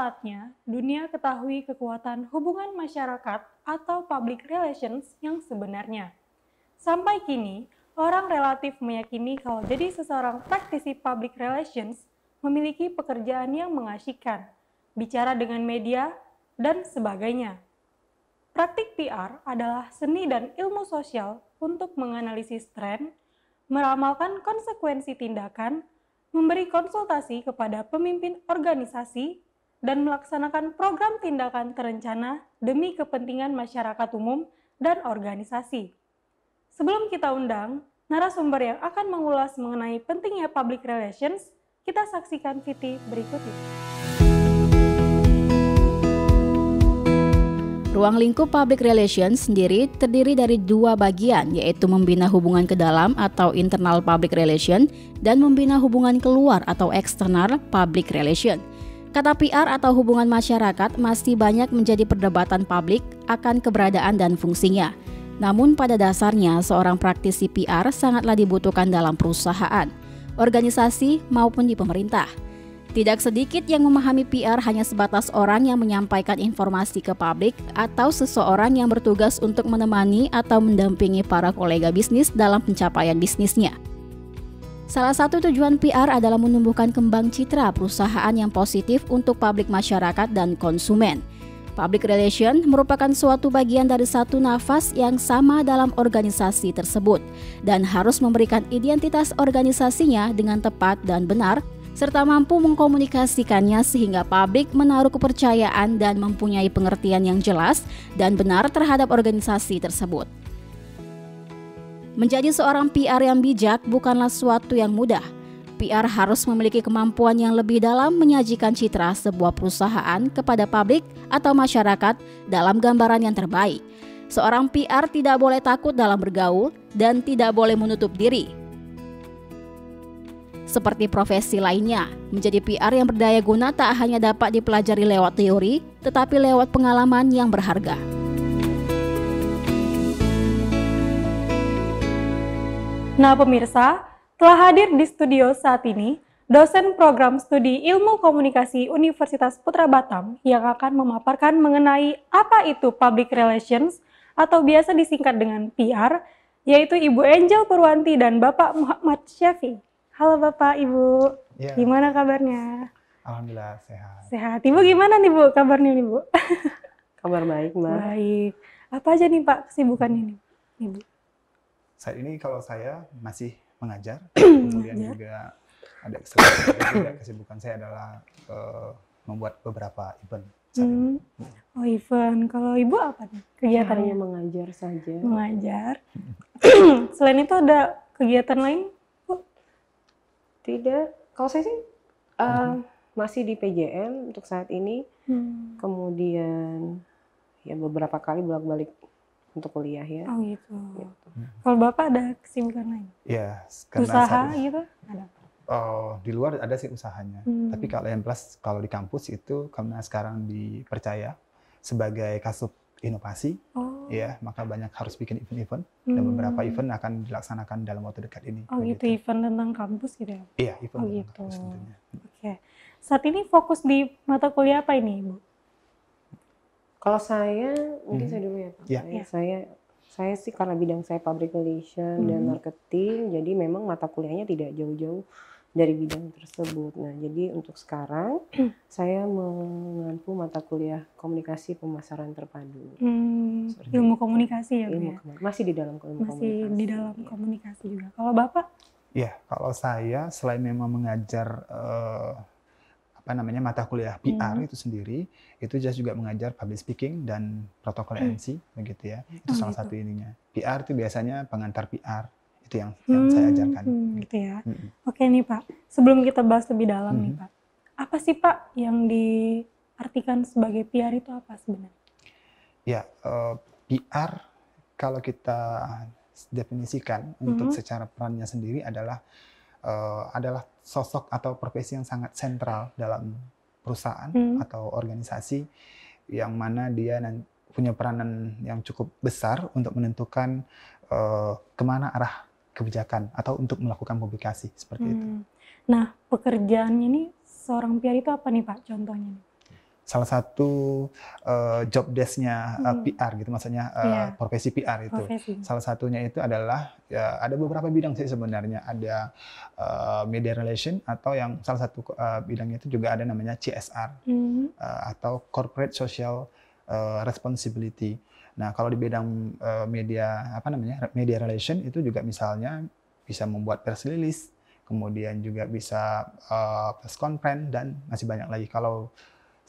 saatnya dunia ketahui kekuatan hubungan masyarakat atau public relations yang sebenarnya. Sampai kini, orang relatif meyakini kalau jadi seseorang praktisi public relations memiliki pekerjaan yang mengasyikkan, bicara dengan media, dan sebagainya. Praktik PR adalah seni dan ilmu sosial untuk menganalisis tren, meramalkan konsekuensi tindakan, memberi konsultasi kepada pemimpin organisasi, dan melaksanakan program tindakan terencana demi kepentingan masyarakat umum dan organisasi. Sebelum kita undang narasumber yang akan mengulas mengenai pentingnya public relations, kita saksikan VT berikut ini. Ruang lingkup public relations sendiri terdiri dari dua bagian, yaitu membina hubungan ke dalam atau internal public relation dan membina hubungan keluar atau eksternal public relation. Kata PR atau hubungan masyarakat masih banyak menjadi perdebatan publik akan keberadaan dan fungsinya. Namun pada dasarnya seorang praktisi PR sangatlah dibutuhkan dalam perusahaan, organisasi maupun di pemerintah. Tidak sedikit yang memahami PR hanya sebatas orang yang menyampaikan informasi ke publik atau seseorang yang bertugas untuk menemani atau mendampingi para kolega bisnis dalam pencapaian bisnisnya. Salah satu tujuan PR adalah menumbuhkan kembang citra perusahaan yang positif untuk publik masyarakat dan konsumen. Public relation merupakan suatu bagian dari satu nafas yang sama dalam organisasi tersebut dan harus memberikan identitas organisasinya dengan tepat dan benar serta mampu mengkomunikasikannya sehingga publik menaruh kepercayaan dan mempunyai pengertian yang jelas dan benar terhadap organisasi tersebut. Menjadi seorang PR yang bijak bukanlah suatu yang mudah. PR harus memiliki kemampuan yang lebih dalam menyajikan citra sebuah perusahaan kepada publik atau masyarakat dalam gambaran yang terbaik. Seorang PR tidak boleh takut dalam bergaul dan tidak boleh menutup diri. Seperti profesi lainnya, menjadi PR yang berdaya guna tak hanya dapat dipelajari lewat teori, tetapi lewat pengalaman yang berharga. Nah pemirsa, telah hadir di studio saat ini dosen program studi ilmu komunikasi Universitas Putra Batam yang akan memaparkan mengenai apa itu public relations atau biasa disingkat dengan PR, yaitu Ibu Angel Purwanti dan Bapak Muhammad Syafi. Halo Bapak, Ibu. Ya. Gimana kabarnya? Alhamdulillah sehat. Sehat. Ibu gimana nih Bu kabarnya nih Bu? Kabar baik Mbak. Baik. Apa aja nih Pak kesibukan ini Ibu? saat ini kalau saya masih mengajar, kemudian yeah. juga ada kesibukan kesibukan saya adalah uh, membuat beberapa event. Hmm. Oh event, kalau ibu apa nih kegiatannya? Hmm. Mengajar saja. Mengajar. Selain itu ada kegiatan lain? Oh. Tidak. Kalau saya sih uh, hmm. masih di PJM untuk saat ini. Hmm. Kemudian ya beberapa kali bolak-balik untuk kuliah ya. Oh gitu. gitu. Kalau Bapak ada kesibukan lain? Iya. Usaha saya, gitu? Ada. Oh, di luar ada sih usahanya. Hmm. Tapi kalau yang plus kalau di kampus itu karena sekarang dipercaya sebagai kasus inovasi, oh. ya maka banyak harus bikin event-event hmm. dan beberapa event akan dilaksanakan dalam waktu dekat ini. Oh gitu, gitu. event tentang kampus gitu ya? Iya event oh, gitu. kampus tentunya. Oke, okay. saat ini fokus di mata kuliah apa ini, Bu? Kalau saya mungkin hmm. saya dulu ya Pak. Yeah. Saya, yeah. saya saya sih karena bidang saya public relation hmm. dan mhm. marketing, jadi memang mata kuliahnya tidak jauh-jauh dari bidang tersebut. Nah, jadi untuk sekarang saya mengampu mata kuliah komunikasi pemasaran terpadu. Hmm, ilmu komunikasi ya, ilmu ya? Masih di dalam ilmu Masih komunikasi. Masih di dalam iya. komunikasi juga. Kalau Bapak? Iya, kalau saya selain memang mengajar uh, apa namanya mata kuliah PR hmm. itu sendiri itu Jas juga mengajar public speaking dan protokol hmm. MC begitu ya oh, itu oh, salah gitu. satu ininya PR itu biasanya pengantar PR itu yang yang hmm, saya ajarkan hmm, gitu ya hmm. oke nih Pak sebelum kita bahas lebih dalam hmm. nih Pak apa sih Pak yang diartikan sebagai PR itu apa sebenarnya ya uh, eh, PR kalau kita definisikan hmm. untuk mm-hmm. secara perannya sendiri adalah uh, adalah sosok atau profesi yang sangat sentral dalam perusahaan hmm. atau organisasi yang mana dia punya peranan yang cukup besar untuk menentukan uh, kemana arah kebijakan atau untuk melakukan publikasi seperti hmm. itu. Nah, pekerjaan ini seorang PR itu apa nih Pak contohnya? nih salah satu uh, job desknya uh, eh, hmm. PR gitu, maksudnya uh, eh, yeah. profesi PR itu. Profesi. Salah satunya itu adalah ya, ada beberapa bidang sih sebenarnya, ada uh, media relation atau yang salah satu uh, bidangnya itu juga ada namanya CSR -hmm. uh, atau corporate social uh, responsibility. Nah, kalau di bidang uh, media apa namanya? media relation itu juga misalnya bisa membuat press release, kemudian juga bisa uh, press conference dan masih banyak lagi. Kalau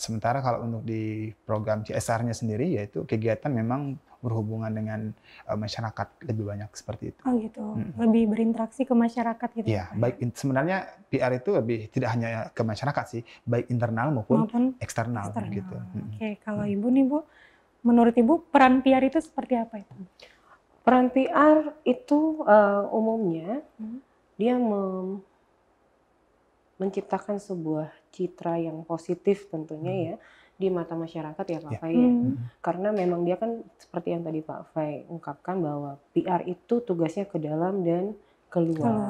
Sementara kalau untuk di program CSR-nya sendiri yaitu kegiatan memang berhubungan dengan uh, masyarakat lebih banyak seperti itu. Oh gitu. Hmm. Lebih berinteraksi ke masyarakat gitu. Iya, ya, ya? baik sebenarnya PR itu lebih tidak hanya ke masyarakat sih, baik internal maupun, maupun eksternal, eksternal gitu. Oke, okay. kalau Ibu nih Bu, menurut Ibu peran PR itu seperti apa itu? Peran PR itu uh, umumnya hmm. dia mem menciptakan sebuah citra yang positif tentunya hmm. ya di mata masyarakat ya Pak yeah. Fai ya. Hmm. Karena memang dia kan seperti yang tadi Pak Fai ungkapkan bahwa PR itu tugasnya ke dalam dan keluar. keluar.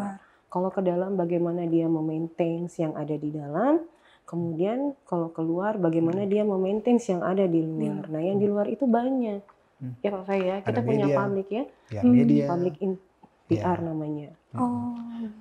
Kalau ke dalam bagaimana dia memaintain yang ada di dalam, kemudian kalau keluar bagaimana hmm. dia memaintain yang ada di luar. Hmm. Nah, yang hmm. di luar itu banyak. Hmm. Ya Pak Fai ya, kita ada punya media. public ya. ya media. Hmm. Public Iya. PR yeah. namanya. Oh.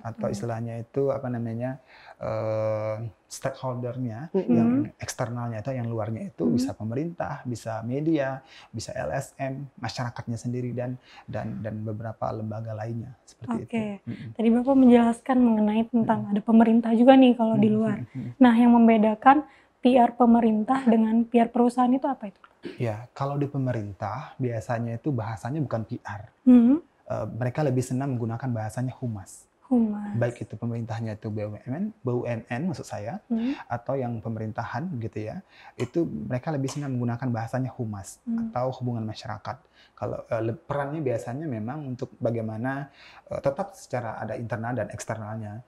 Atau istilahnya itu apa namanya uh, stakeholdernya mm -hmm. yang eksternalnya itu yang luarnya itu mm -hmm. bisa pemerintah, bisa media, bisa LSM, masyarakatnya sendiri dan dan dan beberapa lembaga lainnya seperti okay. itu. Oke. Mm -hmm. Tadi Bapak menjelaskan mengenai tentang mm -hmm. ada pemerintah juga nih kalau di luar. Nah, yang membedakan PR pemerintah dengan PR perusahaan itu apa itu? Ya, kalau di pemerintah biasanya itu bahasanya bukan PR. Mm -hmm Eh, mereka lebih senang menggunakan bahasanya humas. Humas. Baik itu pemerintahnya itu BUMN, BUMN maksud saya, hmm. atau yang pemerintahan gitu ya, itu mereka lebih senang menggunakan bahasanya humas hmm. atau hubungan masyarakat. Kalau uh, perannya biasanya memang untuk bagaimana uh, tetap secara ada internal dan eksternalnya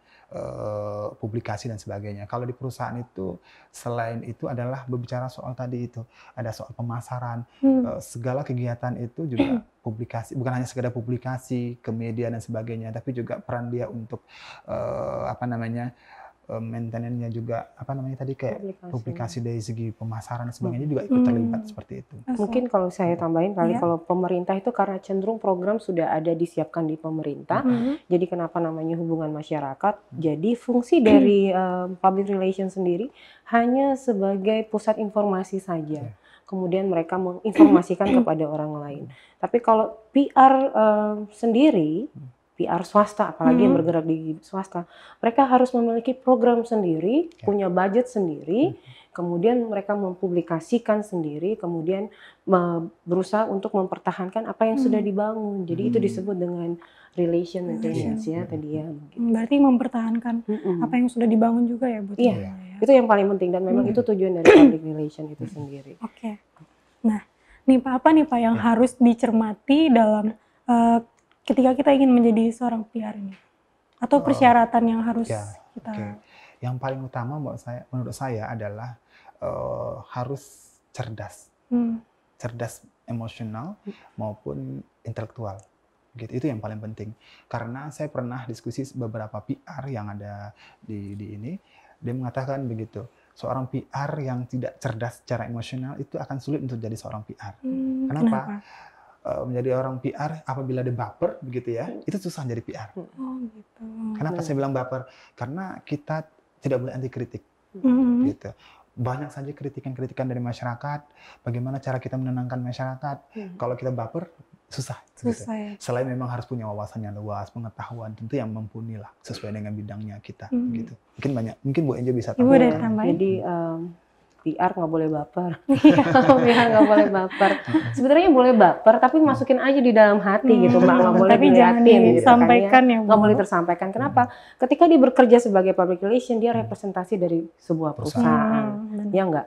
publikasi dan sebagainya. Kalau di perusahaan itu selain itu adalah berbicara soal tadi itu ada soal pemasaran, hmm. segala kegiatan itu juga publikasi bukan hanya sekedar publikasi ke media dan sebagainya tapi juga peran dia untuk uh, apa namanya eh, maintenance-nya juga apa namanya tadi kayak publikasi, publikasi dari segi pemasaran dan sebagainya juga ikut hmm. terlibat hmm. seperti itu. Mungkin kalau saya tambahin kali iya. kalau pemerintah itu karena cenderung program sudah ada disiapkan di pemerintah. -hmm. hmm. Jadi kenapa namanya hubungan masyarakat? -hmm. Jadi fungsi dari uh, public relation sendiri hanya sebagai pusat informasi saja. Ya. Kemudian mereka menginformasikan kepada orang lain. Tapi kalau PR uh, eh, sendiri, PR swasta, apalagi hmm. yang bergerak di swasta, mereka harus memiliki program sendiri, ya. punya budget sendiri, hmm. kemudian mereka mempublikasikan sendiri, kemudian berusaha untuk mempertahankan apa yang hmm. sudah dibangun. Jadi hmm. itu disebut dengan relation maintenance hmm. ya, ya tadi ya. Hmm. Berarti mempertahankan hmm. apa yang sudah dibangun juga ya, Bu. Iya, ya. itu yang paling penting dan memang hmm. itu tujuan dari public relation itu hmm. sendiri. Oke. Okay. Nah nih Pak apa nih Pak yang hmm. harus dicermati dalam uh, ketika kita ingin menjadi seorang PR ini? Atau oh, persyaratan yang harus ya, kita okay. Yang paling utama menurut saya menurut saya adalah uh, harus cerdas. Hmm. Cerdas emosional maupun intelektual gitu itu yang paling penting karena saya pernah diskusi beberapa PR yang ada di, di ini dia mengatakan begitu seorang PR yang tidak cerdas secara emosional itu akan sulit untuk jadi seorang PR. Hmm, kenapa? kenapa? Eh, menjadi orang PR apabila ada baper begitu ya hmm. itu susah jadi PR. Oh gitu. Kenapa hmm. saya bilang baper? Karena kita tidak boleh anti kritik. Hmm. Gitu banyak saja kritikan-kritikan dari masyarakat, bagaimana cara kita menenangkan masyarakat. Hmm. Kalau kita baper, susah. Gitu. Susah ya. Selain memang harus punya wawasan yang luas, pengetahuan tentu yang mumpuni lah sesuai dengan bidangnya kita mm -hmm. gitu. Mungkin banyak, mungkin Bu Enjo bisa tambahkan. Ibu tambahin. Jadi um, PR nggak boleh baper. Iya, PR nggak boleh baper. Sebenarnya boleh baper, tapi masukin aja di dalam hati hmm. gitu, Mbak. Nggak boleh tapi gitu kan, ya. disampaikan gitu ya. Nggak boleh tersampaikan. Kenapa? Hmm. Ketika dia bekerja sebagai public relation, dia representasi dari sebuah perusahaan. perusahaan. Hmm, ya nggak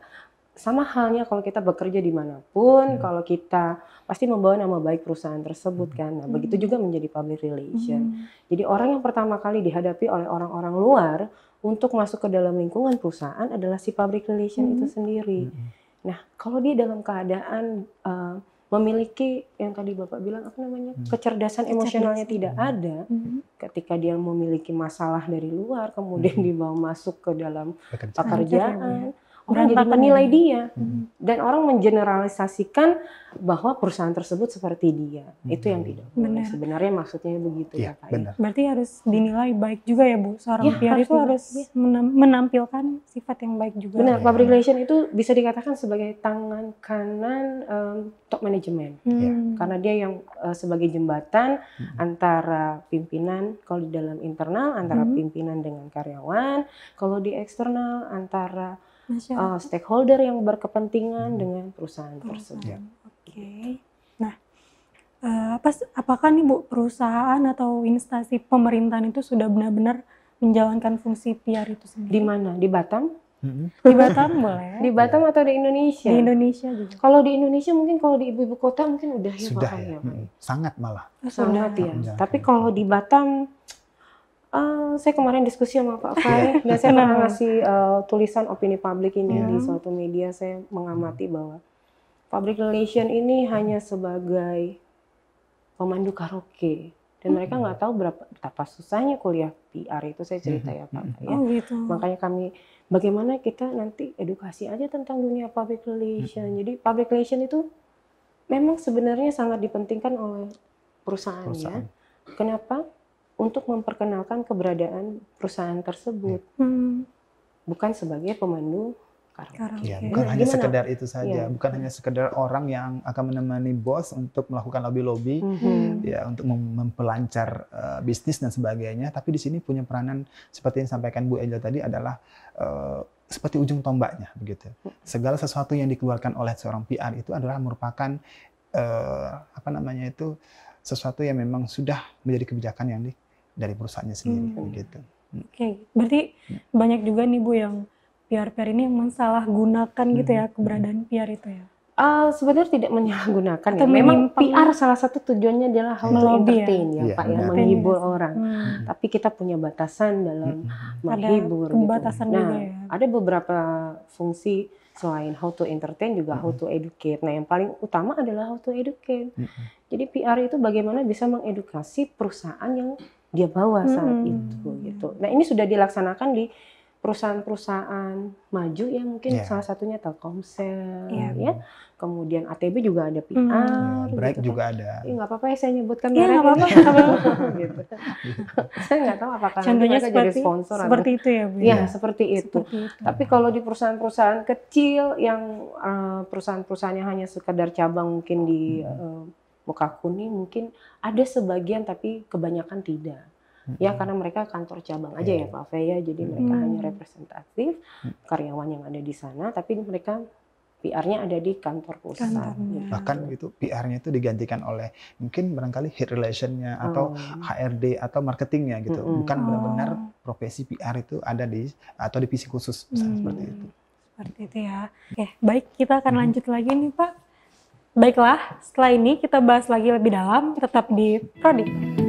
sama halnya kalau kita bekerja dimanapun, hmm. kalau kita pasti membawa nama baik perusahaan tersebut hmm. kan. Nah, hmm. begitu juga menjadi public relation. Hmm. Jadi orang yang pertama kali dihadapi oleh orang-orang luar untuk masuk ke dalam lingkungan perusahaan adalah si public relation hmm. itu sendiri. Hmm. Nah, kalau dia dalam keadaan uh, memiliki yang tadi bapak bilang apa namanya hmm. kecerdasan emosionalnya tidak hmm. ada hmm. ketika dia memiliki masalah dari luar kemudian hmm. dibawa masuk ke dalam pekerjaan, pekerjaan orang jadi menilai gitu. dia hmm. dan orang mengeneralisasikan bahwa perusahaan tersebut seperti dia hmm. itu yang tidak benar. sebenarnya maksudnya begitu iya, ya, ya Pak benar. berarti harus dinilai baik juga ya Bu seorang ya, PR itu harus iya. menampilkan sifat yang baik juga benar ya. public relation itu bisa dikatakan sebagai tangan kanan um, top manajemen hmm. Iya. karena dia yang uh, sebagai jembatan hmm. antara pimpinan kalau di dalam internal antara hmm. pimpinan dengan karyawan kalau di eksternal antara uh, stakeholder yang berkepentingan hmm. dengan perusahaan tersebut. Oke. Okay. Gitu. Nah, uh, apa apakah nih Bu perusahaan atau instansi pemerintahan itu sudah benar-benar menjalankan fungsi PR itu sendiri? Di mana? Di Batam? Di Batam boleh. Di Batam atau di Indonesia? Di Indonesia juga. Kalau di Indonesia mungkin kalau di ibu-ibu kota mungkin udah ya sudah ya. ya Sangat malah. Oh, sudah Sangat ya. Tapi kalau di Batam Ah, saya kemarin diskusi sama Pak iya. Fai dan saya pernah nah. ngasih uh, tulisan opini publik ini yeah. di suatu media saya mengamati hmm. bahwa public relation ini hanya sebagai pemandu karaoke dan mereka hmm. nggak tahu berapa betapa susahnya kuliah PR itu saya cerita ya Pak ya. Oh, gitu. Makanya kami bagaimana kita nanti edukasi aja tentang dunia public relation. Jadi public relation itu memang sebenarnya sangat dipentingkan oleh perusahaan, ya. perusahaan. ya. Kenapa? untuk memperkenalkan keberadaan perusahaan tersebut, hmm. bukan sebagai pemandu karaoke. Ya, bukan hanya gimana? sekedar itu saja, ya. bukan hanya sekedar orang yang akan menemani bos untuk melakukan lobby-lobby, hmm. ya untuk mempelancar uh, bisnis dan sebagainya. Tapi di sini punya peranan seperti yang disampaikan Bu Angel tadi adalah uh, seperti ujung tombaknya begitu. Mm-hmm. Segala sesuatu yang dikeluarkan oleh seorang PR itu adalah merupakan uh, apa namanya itu sesuatu yang memang sudah menjadi kebijakan yang di dari perusahaannya sendiri hmm. begitu. Hmm. Oke, okay. berarti hmm. banyak juga nih Bu yang PR-PR ini mensalahgunakan hmm. gitu ya hmm. keberadaan hmm. PR itu ya. Uh, sebenarnya tidak menyalahgunakan ya. Memang PR ya? salah satu tujuannya adalah how to ya? entertain ya, ya Pak ya, menghibur ya orang. Hmm. Tapi kita punya batasan dalam hmm. menghibur. Ada batasan gitu. Nah, ya. ada beberapa fungsi selain how to entertain juga how hmm. to educate. Nah, yang paling utama adalah how to educate. Jadi PR itu bagaimana bisa mengedukasi perusahaan yang dia bawa saat hmm. itu gitu. Nah ini sudah dilaksanakan di perusahaan-perusahaan maju ya mungkin yeah. salah satunya Telkomsel yeah. ya kemudian ATB juga ada PR mm. yeah, gitu kan. juga kan. ada nggak apa-apa ya saya nyebutkan Iya nggak apa-apa gitu. saya nggak tahu apakah Contohnya mereka seperti, jadi sponsor seperti atau, itu ya Bu Iya ya seperti itu, seperti itu. tapi kalau di perusahaan-perusahaan kecil yang eh, perusahaan perusahaannya hanya sekedar cabang mungkin di uh, Mukaku nih mungkin ada sebagian tapi kebanyakan tidak. Ya karena mereka kantor cabang aja yeah. ya Pak Fea, ya. jadi mm-hmm. mereka hanya representatif mm. karyawan yang ada di sana, tapi mereka PR-nya ada di kantor pusat. Iya. Bahkan gitu PR-nya itu digantikan oleh mungkin barangkali head relation-nya atau oh. Iya. HRD atau marketingnya gitu. Mm-hmm. Bukan benar-benar oh. profesi PR itu ada di atau di divisi khusus misalnya hmm. seperti itu. Seperti itu ya. Oke, baik kita akan mm-hmm. lanjut lagi nih Pak Baiklah, setelah ini kita bahas lagi lebih dalam tetap di Prodi.